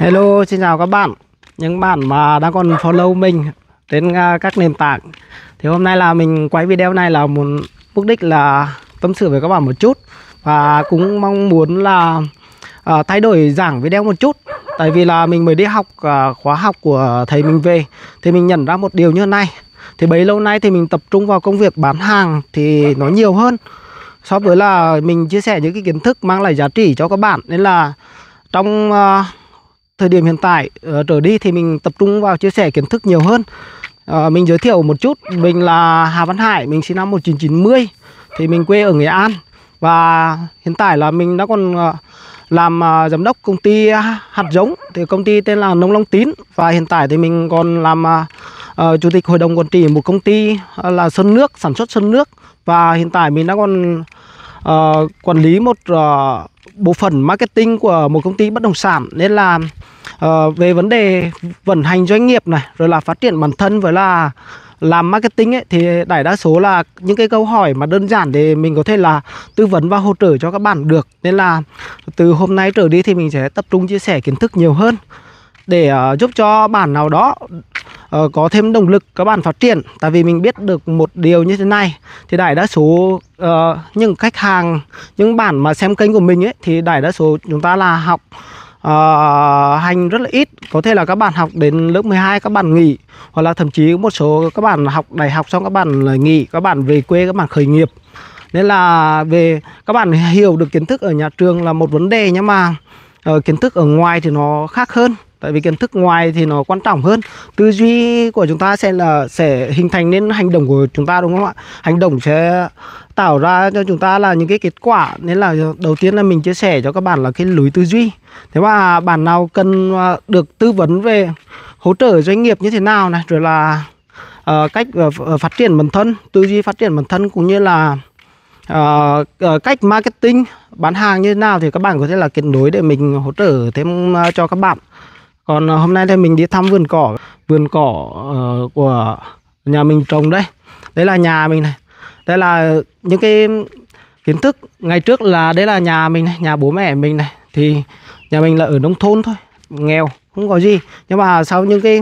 Hello, xin chào các bạn Những bạn mà đang còn follow mình Đến à, các nền tảng Thì hôm nay là mình quay video này là một Mục đích là tâm sự với các bạn một chút Và cũng mong muốn là à, Thay đổi giảng video một chút Tại vì là mình mới đi học à, Khóa học của thầy mình về Thì mình nhận ra một điều như thế này Thì bấy lâu nay thì mình tập trung vào công việc bán hàng Thì nó nhiều hơn So với là mình chia sẻ những cái kiến thức Mang lại giá trị cho các bạn Nên là trong uh, thời điểm hiện tại uh, trở đi thì mình tập trung vào chia sẻ kiến thức nhiều hơn uh, mình giới thiệu một chút mình là Hà Văn Hải mình sinh năm 1990 thì mình quê ở Nghệ An và hiện tại là mình đã còn uh, làm uh, giám đốc công ty uh, hạt giống thì công ty tên là Nông Long Tín và hiện tại thì mình còn làm uh, uh, chủ tịch hội đồng quản trị một công ty uh, là sơn nước sản xuất sơn nước và hiện tại mình đã còn uh, quản lý một uh, bộ phận marketing của một công ty bất động sản nên là uh, về vấn đề vận hành doanh nghiệp này rồi là phát triển bản thân với là làm marketing ấy, thì đại đa số là những cái câu hỏi mà đơn giản để mình có thể là tư vấn và hỗ trợ cho các bạn được nên là từ hôm nay trở đi thì mình sẽ tập trung chia sẻ kiến thức nhiều hơn để uh, giúp cho bạn nào đó Ờ, có thêm động lực các bạn phát triển tại vì mình biết được một điều như thế này thì đại đa số uh, những khách hàng những bạn mà xem kênh của mình ấy thì đại đa số chúng ta là học uh, hành rất là ít có thể là các bạn học đến lớp 12 các bạn nghỉ hoặc là thậm chí một số các bạn học đại học xong các bạn lại nghỉ các bạn về quê các bạn khởi nghiệp nên là về các bạn hiểu được kiến thức ở nhà trường là một vấn đề nhưng mà uh, kiến thức ở ngoài thì nó khác hơn tại vì kiến thức ngoài thì nó quan trọng hơn tư duy của chúng ta sẽ là sẽ hình thành nên hành động của chúng ta đúng không ạ hành động sẽ tạo ra cho chúng ta là những cái kết quả nên là đầu tiên là mình chia sẻ cho các bạn là cái lối tư duy thế mà bạn nào cần à, được tư vấn về hỗ trợ doanh nghiệp như thế nào này rồi là uh, cách uh, phát triển bản thân tư duy phát triển bản thân cũng như là uh, uh, cách marketing bán hàng như thế nào thì các bạn có thể là kết nối để mình hỗ trợ thêm uh, cho các bạn còn ờ, hôm nay thì mình đi thăm vườn cỏ vườn cỏ uh, của nhà mình trồng đấy đấy là nhà mình này đây là những cái kiến thức ngày trước là đấy là nhà mình này nhà bố mẹ mình này thì nhà mình là ở nông thôn thôi nghèo không có gì nhưng mà sau những cái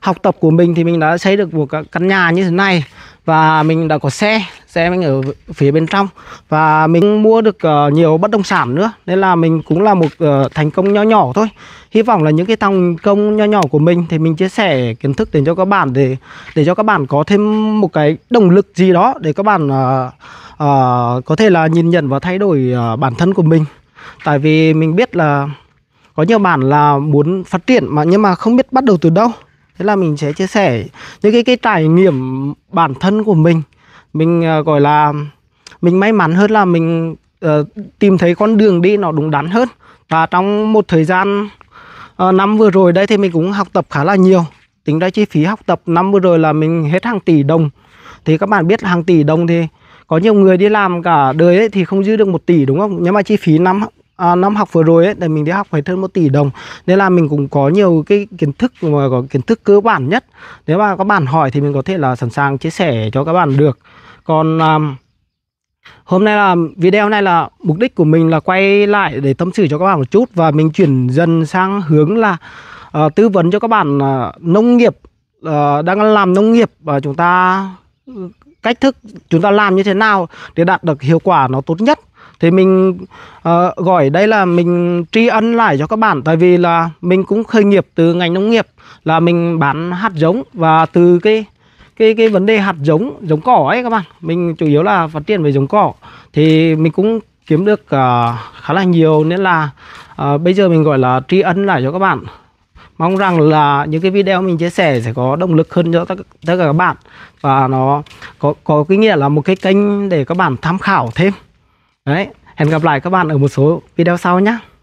học tập của mình thì mình đã xây được một căn nhà như thế này và mình đã có xe xe mình ở phía bên trong và mình mua được uh, nhiều bất động sản nữa nên là mình cũng là một uh, thành công nho nhỏ thôi hy vọng là những cái thành công nho nhỏ của mình thì mình chia sẻ kiến thức đến cho các bạn để để cho các bạn có thêm một cái động lực gì đó để các bạn uh, uh, có thể là nhìn nhận và thay đổi uh, bản thân của mình tại vì mình biết là có nhiều bạn là muốn phát triển mà nhưng mà không biết bắt đầu từ đâu thế là mình sẽ chia sẻ những cái cái trải nghiệm bản thân của mình mình uh, gọi là mình may mắn hơn là mình uh, tìm thấy con đường đi nó đúng đắn hơn và trong một thời gian uh, năm vừa rồi đây thì mình cũng học tập khá là nhiều tính ra chi phí học tập năm vừa rồi là mình hết hàng tỷ đồng thì các bạn biết hàng tỷ đồng thì có nhiều người đi làm cả đời ấy thì không dư được một tỷ đúng không nhưng mà chi phí năm à, năm học vừa rồi ấy, để mình đi học phải hơn một tỷ đồng nên là mình cũng có nhiều cái kiến thức mà có kiến thức cơ bản nhất nếu mà các bạn hỏi thì mình có thể là sẵn sàng chia sẻ cho các bạn được còn à, Hôm nay là video này là mục đích của mình là quay lại để tâm sự cho các bạn một chút và mình chuyển dần sang hướng là uh, tư vấn cho các bạn uh, nông nghiệp uh, đang làm nông nghiệp và chúng ta ừ, cách thức chúng ta làm như thế nào để đạt được hiệu quả nó tốt nhất thì mình uh, gọi đây là mình tri ân lại cho các bạn tại vì là mình cũng khởi nghiệp từ ngành nông nghiệp là mình bán hạt giống và từ cái cái cái vấn đề hạt giống giống cỏ ấy các bạn mình chủ yếu là phát triển về giống cỏ thì mình cũng kiếm được uh, khá là nhiều nên là uh, bây giờ mình gọi là tri ân lại cho các bạn mong rằng là những cái video mình chia sẻ sẽ có động lực hơn cho tất, tất cả các bạn và nó có có cái nghĩa là một cái kênh để các bạn tham khảo thêm Đấy, hẹn gặp lại các bạn ở một số video sau nhé.